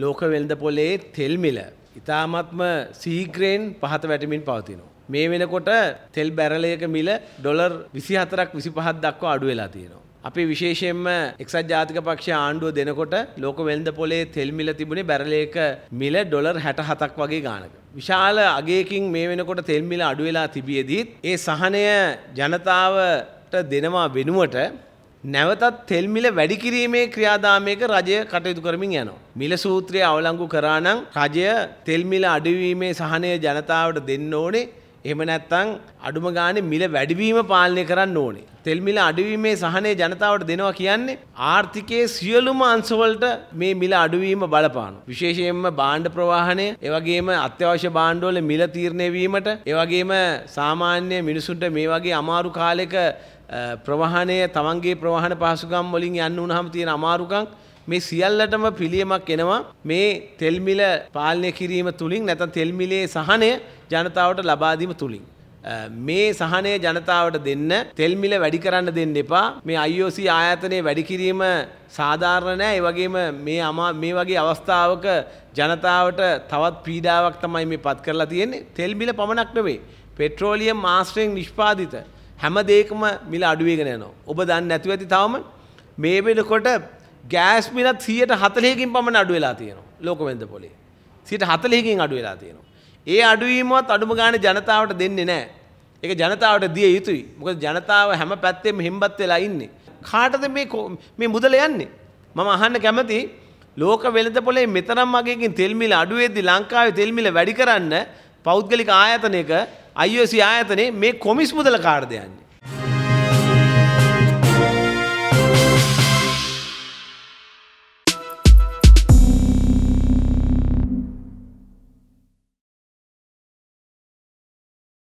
ලෝක වෙළඳ පොලේ තෙල් මිල ඉතාමත්ම සීග්‍රයෙන් පහත වැටමින් පවතිනවා. මේ වෙනකොට තෙල් බැරලයක මිල ඩොලර් විසි හතරක් විසි පහත් දක්වා අඩු වෙලා තියෙනවා. අපි විශේෂයෙන්ම එක්සත් ජාතික පක්ෂ ආණ්ඩුව දෙනකොට ලෝක වෙළඳ පොලේ තෙල් මිල තිබුණේ බැරලයක මිල ඩොලර් හැට හතක් වගේ ගානක. විශාල අගේකින් මේ වෙනකොට තෙල් මිල අඩු වෙලා තිබියදීත් ඒ සහනය ජනතාවට දෙනවා වෙනුවට නැවතත් තෙල් මිල වැඩි කිරීමේ ක්‍රියාදාමයක රජය කටයුතු කරමින් යනවා. මිල සූත්‍රය අවලංගු කරා නම් රජය තෙල් මිල අඩුවීමේ සහනය ජනතාවට දෙන්න ඕනේ. එහෙම නැත්නම් අඩුම ගානේ මිල වැඩිවීම පාලනය කරන්න ඕනේ. තෙල් මිල අඩුවීමේ සහනය ජනතාවට දෙනවා කියන්නේ ආර්ථිකයේ සියලුම අංශවලට මේ මිල අඩුවීම බලපානවා. විශේෂයෙන්ම භාණ්ඩ ප්‍රවාහනය, ඒ වගේම අත්‍යවශ්‍ය භාණ්ඩ වල මිල තීරණය වීමට, ඒ වගේම සාමාන්‍ය මිනිසුන්ට මේ වගේ අමාරු කාලයක ප්‍රවාහනය, තමන්ගේ ප්‍රවාහන පහසුකම් වලින් යන්න උනහම තියෙන අමාරුකම් මේ සියල්ලටම පිළියමක් එනවා මේ තෙල්මිල පාලනය කිරීම තුළින් නැතන් තෙල්මිලේ සහනය ජනතාවට ලබාදීම තුළින්. මේ සහනය ජනතාවට දෙන්න තෙල්මිල වැඩි කරන්න දෙන්න එපා මේ IOC ආයතනය වැඩිකිරීම සාධාරණෑ ඒවගේම මේ අමා මේ වගේ අවස්ථාවක ජනතාවට තවත් පීඩාවක් තමයි මේ පත් කරලා තියෙන්නේ තෙල්මිල පමණක් නොවේ පෙට්‍රෝලියම් මාස්ට්‍රයෙන් නිෂ්පාදිත හැම දෙකම මිල අඩුවේගෙන යනවා. ඔබ දන්න නැතුව ඇති තවම මේ වෙනකොට ගෑස් මිලත් සියයට හතලයකින් පමණ අඩු වෙලා තියෙනවා ලෝකවෙන්ද පොලේ සිට හතලයකින් අඩු වෙලා තියෙනවා. ඒ අඩුවීමත් අඩුම ගාන ජනතාවට දෙන්නේ නෑ ඒක ජනතාවට දිය යුතුයි මොකද ජනතාව හැම පැත්තෙම හෙම්බත් වෙලා ඉන්නේ. කාටද මේ මුදල යන්නේ. මම අහන්න කැමති ලෝක වෙළඳ පොලේ මෙතරම් මගේකින් තෙල්මිල අඩුවේදී ලංකාවේ තෙල්මිල වැඩි කරන්න පෞද්ගලික ආයතනයක IOC ආයතනයේ මේ කොමිස් මුදල කාටද යන්නේ.